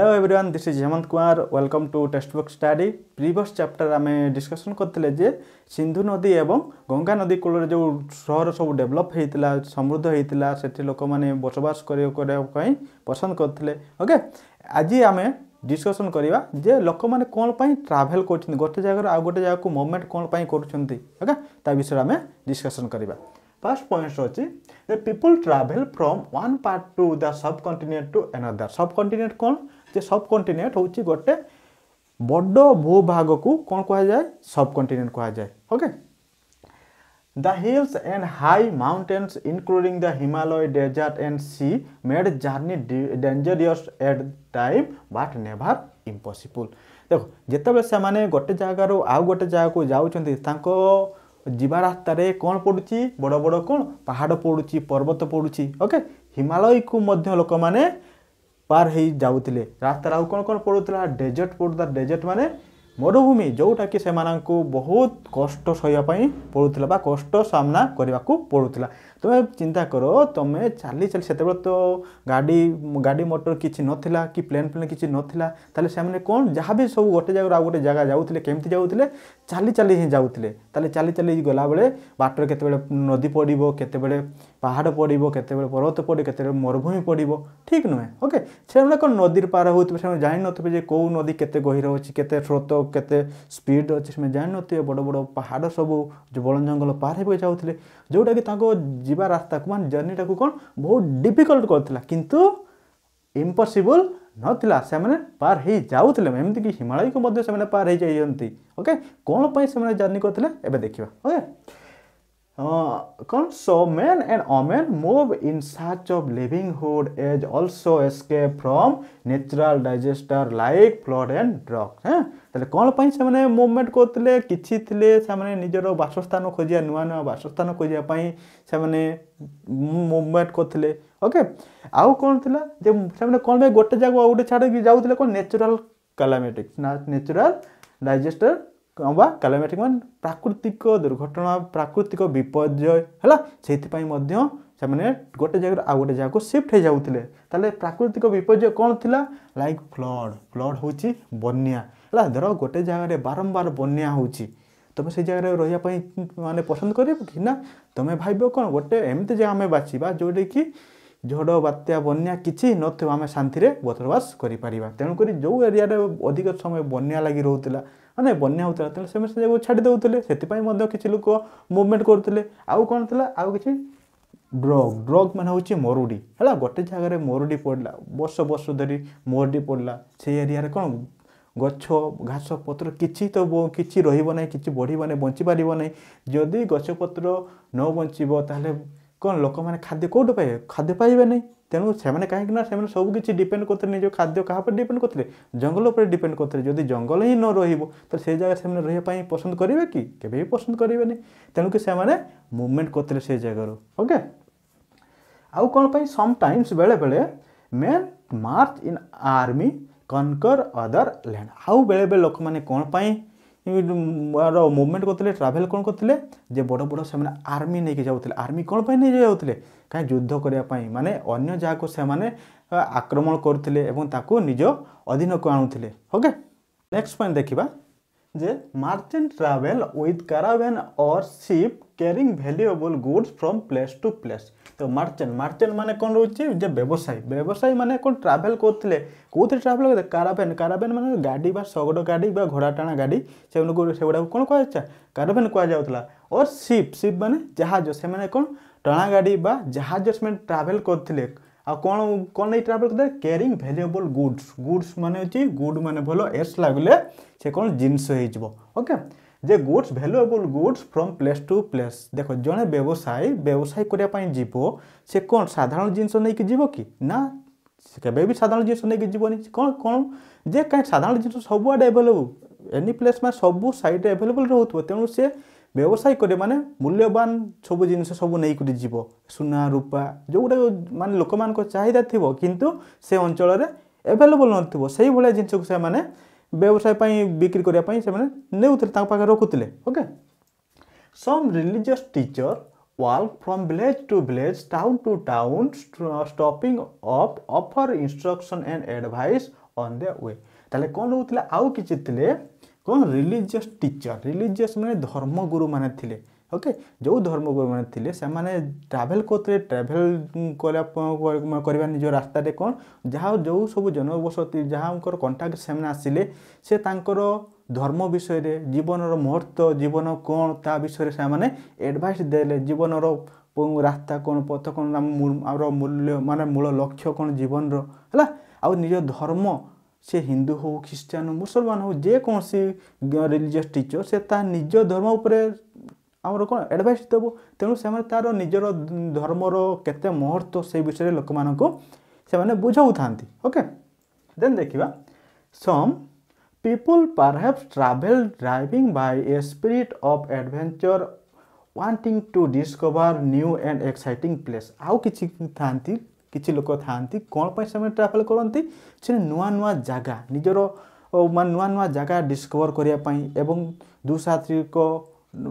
Hello everyone this is Hemant Kumar welcome to text book study previous chapter আমি discussion করলে যে সিন্ধু নদী এবং গঙ্গা নদী কূলের যে সহর সব ডেভেলপ হয়েছিল সমৃদ্ধ হয়েছিল সেটি লোক মানে বসবাস করা পছন্দ করলে ওকে আজ আমি ডিসকসন করা যে লোক মানে কোণ ট্রাভেল করছেন গোটে জায়গার আউ গোটে জায়গাকে মুভমেন্ট কোণ করছেন ওকে তা বিষয়ে আমি ডিসকসন করা ফার্স্ট পয়েন্ট হচ্ছে the people travel from one part to the subcontinent two another সব কন্টিনেট কোণ ଯେ ସବ୍ କଣ୍ଟିନେଣ୍ଟ ହେଉଛି ଗୋଟେ ବଡ଼ ଭୂଭାଗକୁ କ'ଣ କୁହାଯାଏ ସବ୍ କଣ୍ଟିନେଣ୍ଟ କୁହାଯାଏ okay The hills and high mountains, including the Himalaya desert and sea, made journey dangerous at time, but never impossible. ଦେଖ ଯେତେବେଳେ ସେମାନେ ଗୋଟେ ଜାଗାରୁ ଆଉ ଗୋଟେ ଜାଗାକୁ ଯାଉଛନ୍ତି ତାଙ୍କ ଯିବା ରାସ୍ତାରେ କ'ଣ ପଡ଼ୁଛି ବଡ଼ ବଡ଼ କ'ଣ ପାହାଡ଼ ପଡ଼ୁଛି ପର୍ବତ ପଡ଼ୁଛି ଓକେ ହିମାଳୟକୁ ମଧ୍ୟ ଲୋକମାନେ ପାର ହେଇଯାଉଥିଲେ ରାସ୍ତାରେ ଆଉ କ'ଣ କ'ଣ ପଡ଼ୁଥିଲା ଡେଜର୍ଟ ପଡ଼ୁଥିଲା ଡେଜର୍ଟ ମାନେ ମରୁଭୂମି ଯେଉଁଟାକି ସେମାନଙ୍କୁ ବହୁତ କଷ୍ଟ ସହିବା ପାଇଁ ପଡ଼ୁଥିଲା ବା କଷ୍ଟ ସାମ୍ନା କରିବାକୁ ପଡ଼ୁଥିଲା ତୁମେ ଚିନ୍ତା କର ତୁମେ ଚାଲି ଚାଲି ସେତେବେଳେ ତ ଗାଡ଼ି ଗାଡ଼ି ମଟର କିଛି ନଥିଲା କି ପ୍ଲେନ୍ ପ୍ଲେନ୍ କିଛି ନଥିଲା ତାହେଲେ ସେମାନେ କ'ଣ ଯାହା ବି ସବୁ ଗୋଟେ ଜାଗାରୁ ଆଉ ଗୋଟେ ଜାଗା ଯାଉଥିଲେ କେମିତି ଯାଉଥିଲେ ଚାଲି ଚାଲି ହିଁ ଯାଉଥିଲେ ତାହେଲେ ଚାଲି ଚାଲି ଗଲାବେଳେ ବାଟରେ କେତେବେଳେ ନଦୀ ପଡ଼ିବ କେତେବେଳେ পাহাড় পড়ব কেতবে পর্বত পড়ে কেতবে মরুভূমি পড়ব ঠিক নুহে ওকে সেগুলো কোন নদীর পার হোথে সে জাঁথে যে কেউ নদী কেতে গহির অছি কেতে স্রোত কেতে স্পিড অছি সে জাঁথে বড় বড় পাহাড় সবু বন জঙ্গল পার হয়ে যাওয়া যেটা কি তাঁর যা রাস্তা মানে জর্নিটা কোণ বহু ডিফিকল্ট করলে কিন্তু ইম্পসিবল ନଥିଲା ସେମାନେ ପାର ହେଇଯାଉଥିଲେ ଏମିତିକି ହିମାଳୟକୁ ମଧ୍ୟ ସେମାନେ ପାର ହେଇଯାଇଛନ୍ତି ଓକେ କ'ଣ ପାଇଁ ସେମାନେ ଜର୍ଣ୍ଣି କରିଥିଲେ ଏବେ ଦେଖିବା okay so men and women move in search of livelihood as also escape from natural disaster like flood and drugs হ্যাঁ তাহলে କ'ଣ ପାଇଁ ସେମାନେ ମୁଭମେଣ୍ଟ କରୁଥିଲେ କିଛି ଥିଲେ ସେମାନେ ନିଜର ବାସସ୍ଥାନ ଖୋଜିବା ନୂଆ ନୂଆ ବାସସ୍ଥାନ ଖୋଜିବା ପାଇଁ ସେମାନେ ମୁଭମେଣ୍ଟ କରୁଥିଲେ ଓକେ ଆଉ କ'ଣ ଥିଲା ଯେ ସେମାନେ କ'ଣ ପାଇଁ ଗୋଟେ ଜାଗା ଆଉ ଗୋଟେ ଛାଡ଼ିକି ଯାଉଥିଲେ କ'ଣ ନ୍ୟାଚୁରାଲ କାଲାମିଟି ନ୍ୟାଚୁରାଲ ଡାଇଜେଷ୍ଟର ବା କ୍ୟାଲୋମେଟିକ୍ ମାନେ ପ୍ରାକୃତିକ ଦୁର୍ଘଟଣା ପ୍ରାକୃତିକ ବିପର୍ଯ୍ୟୟ ହେଲା ସେଇଥିପାଇଁ ମଧ୍ୟ ସେମାନେ ଗୋଟେ ଜାଗାରୁ ଆଉ ଗୋଟେ ଜାଗାକୁ ସିଫ୍ଟ ହେଇଯାଉଥିଲେ ତାହେଲେ ପ୍ରାକୃତିକ ବିପର୍ଯ୍ୟୟ କ'ଣ ଥିଲା ଲାଇକ୍ ଫ୍ଲଡ଼ ଫ୍ଲଡ଼ ହେଉଛି ବନ୍ୟା ହେଲା ଧର ଗୋଟେ ଜାଗାରେ ବାରମ୍ବାର ବନ୍ୟା ହେଉଛି ତୁମେ ସେ ଜାଗାରେ ରହିବା ପାଇଁ ମାନେ ପସନ୍ଦ କରିବ କି ନା ତୁମେ ଭାବିବ କ'ଣ ଗୋଟେ ଏମିତି ଜାଗା ଆମେ ବାଛିବା ଯେଉଁଠିକି ঝড় বাত্যা বন্যা কিছু নথিব আমি শান্তিরে বসবাস করিপারিবা তেণুকরি যে এরিয়ারে অধিক সময় বন্যা লাগি রহুলা মানে বন্যা হোলা তেমন সে জায়গাকে ছাড়ি দেউলে সেপাই কিছু লোক মুভমেন্ট করুলে আউ কোণ লা আউ কিছু ড্রগ ড্রগ মানে হচ্ছে মরুড়ি হ্যাঁ গোটে জায়গায় মরুড়ি পড়লা বর্ষ বর্ষ ধরি মরুড়ি পড়লা সেই এরিয়ার কোণ গছ ঘাস পত্র কিছু তো কিছু রহব না কিছু বড়ব না বঞ্চিপার না যদি গছপত্র ন বঞ্চব তাহলে कौन लोक मैंने खाद्य कौट पाए खाद्य पाइबे नहीं तेणु से कहीं सबकि डिपेड करते निज खाद्य क्या डिपेड करते जंगल पर डिपेड करते जदि जंगल ही न रही तो से जगह से रही पसंद करेंगे कि केवे भी पसंद करेंगे नहीं तेणुक से मुमेंट करते जगार ओके आउ कौन समटाइम्स बेले बेले men march in army conquer other land आउ बेले बेले लोक मैंने कौन पाई ମୁଭମେଣ୍ଟ କରୁଥିଲେ ଟ୍ରାଭେଲ୍ କ'ଣ କରୁଥିଲେ ଯେ ବଡ଼ ବଡ଼ ସେମାନେ ଆର୍ମି ନେଇକି ଯାଉଥିଲେ ଆର୍ମି କ'ଣ ପାଇଁ ନେଇକି ଯାଉଥିଲେ କାହିଁ ଯୁଦ୍ଧ କରିବା ପାଇଁ ମାନେ ଅନ୍ୟ ଯାହାକୁ ସେମାନେ ଆକ୍ରମଣ କରୁଥିଲେ ଏବଂ ତାକୁ ନିଜ ଅଧୀନକୁ ଆଣୁଥିଲେ ଓକେ ନେକ୍ସଟ ପଏଣ୍ଟ ଦେଖିବା जे मार्चेंट ट्रावेल विथ कारावेन और ship carrying valuable goods from place to place तो मार्चेंट मार्चेंट मैंने कौन रोचे व्यवसायी व्यवसायी मैंने कौन ट्रावेल करते कौन ट्रावेल करते काराभेन कारावेन मैंने गाड़ी शगड़ गाड़ी घोड़ा टाणा गाड़ी से गुडा कौन क्या कारावेन कहुला और सीप सीप मैंने जहाज से कौन टाणा गाड़ी जहाज से ट्रावेल करते ଆଉ କ'ଣ କ'ଣ ନେଇ ଟ୍ରାଭେଲ୍ କରିଥାଏ କ୍ୟାରିଂ ଭ୍ୟାଲୁଏବଲ୍ ଗୁଡ୍ସ ଗୁଡ୍ସ ମାନେ ହେଉଛି ଗୁଡ୍ ମାନେ ଭଲ ଏସ୍ ଲାଗିଲେ ସେ କ'ଣ ଜିନିଷ ହେଇଯିବ ଓକେ ଯେ goods valuable goods from place to place ଦେଖ ଜଣେ ବ୍ୟବସାୟୀ ବ୍ୟବସାୟ କରିବା ପାଇଁ ଯିବ ସେ କ'ଣ ସାଧାରଣ ଜିନିଷ ନେଇକି ଯିବ କି ନା କେବେ ବି ସାଧାରଣ ଜିନିଷ ନେଇକି ଯିବନି କ'ଣ କ'ଣ ଯେ କାହିଁ ସାଧାରଣ ଜିନିଷ ସବୁଆଡ଼େ ଆଭେଲେବୁଲ୍ ଏନି ପ୍ଲେସ୍ ମାନେ ସବୁ ସାଇଡ଼୍ରେ ଆଭେଲେବୁଲ୍ ରହୁଥିବ ତେଣୁ ସେ ବ୍ୟବସାୟ କରେ ମାନେ ମୂଲ୍ୟବାନ ସବୁ ଜିନିଷ ସବୁ ନେଇକରି ଯିବ ସୁନା ରୂପା ଯେଉଁଗୁଡ଼ାକ ମାନେ ଲୋକମାନଙ୍କ ଚାହିଦା ଥିବ କିନ୍ତୁ ସେ ଅଞ୍ଚଳରେ ଆଭେଲେବଲ୍ ନଥିବ ସେଇଭଳିଆ ଜିନିଷକୁ ସେମାନେ ବ୍ୟବସାୟ ପାଇଁ ବିକ୍ରି କରିବା ପାଇଁ ସେମାନେ ନେଉଥିଲେ ତାଙ୍କ ପାଖରେ ରଖୁଥିଲେ okay some religious teacher walk from village to village, town to town, stopping up, offer instruction and advice on their way. তাহলে কোন হউতিলে আউ কিছি থিলে কোন রিলিজিয়স টিচর রিলিজিয়স মানে ধর্মগুরু মানে থিলে ওকে ଯେଉଁ ଧର୍ମଗୁରୁମାନେ ଥିଲେ ସେମାନେ ଟ୍ରାଭେଲ୍ କରୁଥିଲେ ଟ୍ରାଭେଲ୍ କରିବା ନିଜ ରାସ୍ତାରେ କ'ଣ ଯାହା ଯେଉଁ ସବୁ ଜନବସତି ଯାହାଙ୍କର କଣ୍ଟାକ୍ଟ ସେମାନେ ଆସିଲେ ସେ ତାଙ୍କର ଧର୍ମ ବିଷୟରେ ଜୀବନର ମହତ୍ତ୍ୱ ଜୀବନ କ'ଣ ତା ବିଷୟରେ ସେମାନେ ଆଡ଼ଭାଇସ୍ ଦେଲେ ଜୀବନର ରାସ୍ତା କ'ଣ ପଥ କ'ଣ ଆମର ମୂଲ୍ୟ ମାନେ ମୂଳ ଲକ୍ଷ୍ୟ କ'ଣ ଜୀବନର ହେଲା ଆଉ ନିଜ ଧର୍ମ से हिंदू हो ख्रीस्टियान हो मुसलमान हो जेकोसी रिलीजियस टीचर से निज धर्म उपरूम कौन एडभइस देव तेणु से निजर धर्मर के महत्व से विषय लोक मैंने बुझा था ओके देन देखा सम पीपुल पार perhaps travel driving by a spirit of adventure wanting to discover new and exciting place आउ कि था କିଛି ଲୋକ ଥାଆନ୍ତି କ'ଣ ପାଇଁ ସେମାନେ ଟ୍ରାଭେଲ୍ କରନ୍ତି ସେ ନୂଆ ନୂଆ ଜାଗା ନିଜର ମାନେ ନୂଆ ନୂଆ ଜାଗା ଡିସ୍କଭର୍ କରିବା ପାଇଁ ଏବଂ ଦୁଃସାହସିକ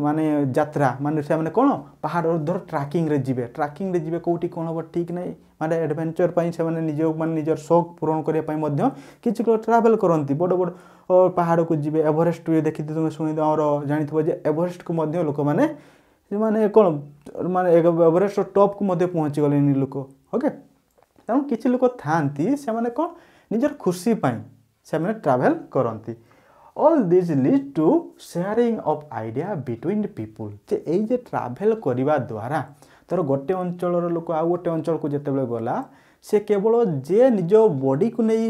ମାନେ ଯାତ୍ରା ମାନେ ସେମାନେ କ'ଣ ପାହାଡ଼ ଧର ଟ୍ରାକିଂରେ ଯିବେ ଟ୍ରାକିଂରେ ଯିବେ କେଉଁଠି କ'ଣ ହେବ ଠିକ୍ ନାହିଁ ମାନେ ଆଡ଼ଭେଞ୍ଚର୍ ପାଇଁ ସେମାନେ ନିଜ ମାନେ ନିଜର ସଉକ ପୂରଣ କରିବା ପାଇଁ ମଧ୍ୟ କିଛି ଲୋକ ଟ୍ରାଭେଲ୍ କରନ୍ତି ବଡ଼ ବଡ଼ ପାହାଡ଼କୁ ଯିବେ ଏଭରେଷ୍ଟ ଦେଖିଥିବେ ତୁମେ ଶୁଣିଥିବ ଆମର ଜାଣିଥିବ ଯେ ଏଭରେଷ୍ଟକୁ ମଧ୍ୟ ଲୋକମାନେ ମାନେ କ'ଣ ମାନେ ଏଭରେଷ୍ଟର ଟପ୍କୁ ମଧ୍ୟ ପହଞ୍ଚିଗଲେଣି ଲୋକ ଓକେ ତେଣୁ କିଛି ଲୋକ ଥାଆନ୍ତି ସେମାନେ କ'ଣ ନିଜର ଖୁସି ପାଇଁ ସେମାନେ ଟ୍ରାଭେଲ୍ କରନ୍ତି all these lead to sharing of idea between people ଯେ ଏଇ ଯେ ଟ୍ରାଭେଲ୍ କରିବା ଦ୍ୱାରା ଧର ଗୋଟେ ଅଞ୍ଚଳର ଲୋକ ଆଉ ଗୋଟେ ଅଞ୍ଚଳକୁ ଯେତେବେଳେ ଗଲା ସେ କେବଳ ଯେ ନିଜ ବଡ଼ିକୁ ନେଇ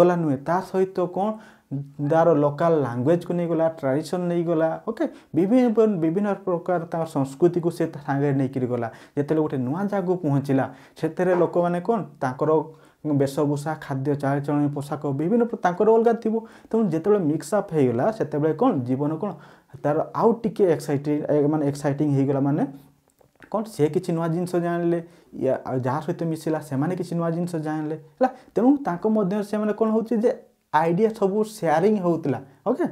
ଗଲା ନୁହେଁ ତା ସହିତ କ'ଣ ତାର ଲୋକାଲ୍ ଲାଙ୍ଗୁଏଜ୍କୁ ନେଇଗଲା ଟ୍ରାଡ଼ିସନ୍ ନେଇଗଲା ଓକେ ବିଭିନ୍ନ ବିଭିନ୍ନ ପ୍ରକାର ତାର ସଂସ୍କୃତିକୁ ସେ ସାଙ୍ଗରେ ନେଇକିରି ଗଲା ଯେତେବେଳେ ଗୋଟେ ନୂଆ ଜାଗାକୁ ପହଞ୍ଚିଲା ସେଥିରେ ଲୋକମାନେ କ'ଣ ତାଙ୍କର ବେଶଭୂଷା ଖାଦ୍ୟ ଚାଲିଚଳଣି ପୋଷାକ ବିଭିନ୍ନ ତାଙ୍କର ଅଲଗା ଥିବ ତେଣୁ ଯେତେବେଳେ ମିକ୍ସ ଅପ୍ ହେଇଗଲା ସେତେବେଳେ କ'ଣ ଜୀବନ କ'ଣ ତାର ଆଉ ଟିକେ ଏକ୍ସାଇଟେଡ଼ ମାନେ ଏକ୍ସାଇଟିଂ ହେଇଗଲା ମାନେ କ'ଣ ସେ କିଛି ନୂଆ ଜିନିଷ ଜାଣିଲେ ଯାହା ସହିତ ମିଶିଲା ସେମାନେ କିଛି ନୂଆ ଜିନିଷ ଜାଣିଲେ ହେଲା ତେଣୁ ତାଙ୍କ ମଧ୍ୟରେ ସେମାନେ କ'ଣ ହେଉଛି ଯେ आइडिया सब सेयरिङ हौ ओके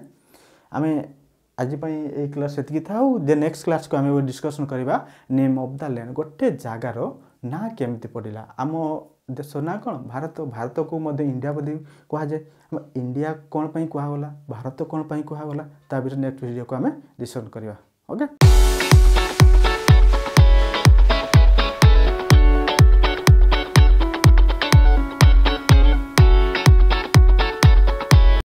आमे आज एस यतिक नेक्स्ट क्लास डिसकसन गरेको ने अफ दा ल्यान्ड गटे जगार ना के पढिलाम देश ना कत भारतको म इन्डिया बोलि कुरा इन्डिया कहीँ कुरा भारत कि कुरा नेक्स्ट भेक्सट को आमे डिसन गरेको ओके